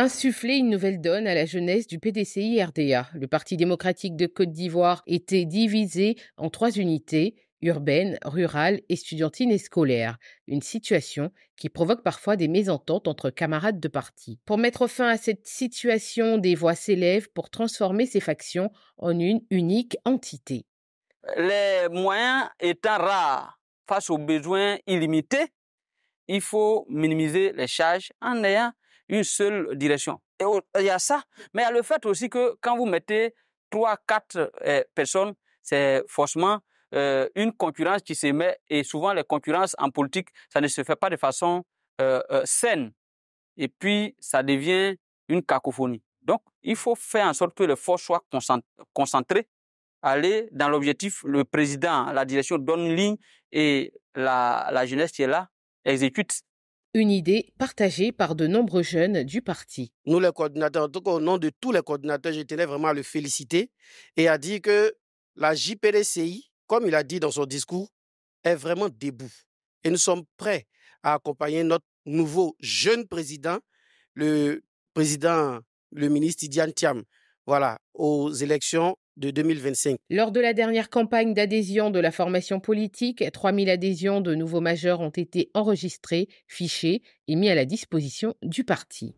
insuffler une nouvelle donne à la jeunesse du PDCI-RDA. Le Parti démocratique de Côte d'Ivoire était divisé en trois unités urbaine, rurale, estudiantine et scolaire, une situation qui provoque parfois des mésententes entre camarades de parti. Pour mettre fin à cette situation, des voix s'élèvent pour transformer ces factions en une unique entité. Les moyens étant rares face aux besoins illimités, il faut minimiser les charges en ayant une seule direction. Et il y a ça, mais il y a le fait aussi que quand vous mettez trois, quatre euh, personnes, c'est forcément euh, une concurrence qui se met et souvent les concurrences en politique, ça ne se fait pas de façon euh, saine. Et puis, ça devient une cacophonie. Donc, il faut faire en sorte que le forces soient concentrées, aller dans l'objectif. Le président, la direction donne une ligne et la jeunesse qui est là exécute une idée partagée par de nombreux jeunes du parti. Nous, les coordinateurs, en tout cas au nom de tous les coordinateurs, je tenais vraiment à le féliciter et à dire que la JPDCI, comme il a dit dans son discours, est vraiment debout. Et nous sommes prêts à accompagner notre nouveau jeune président, le président, le ministre Idiane Thiam, voilà, aux élections lors de la dernière campagne d'adhésion de la formation politique, 3000 adhésions de nouveaux majeurs ont été enregistrées, fichées et mises à la disposition du parti.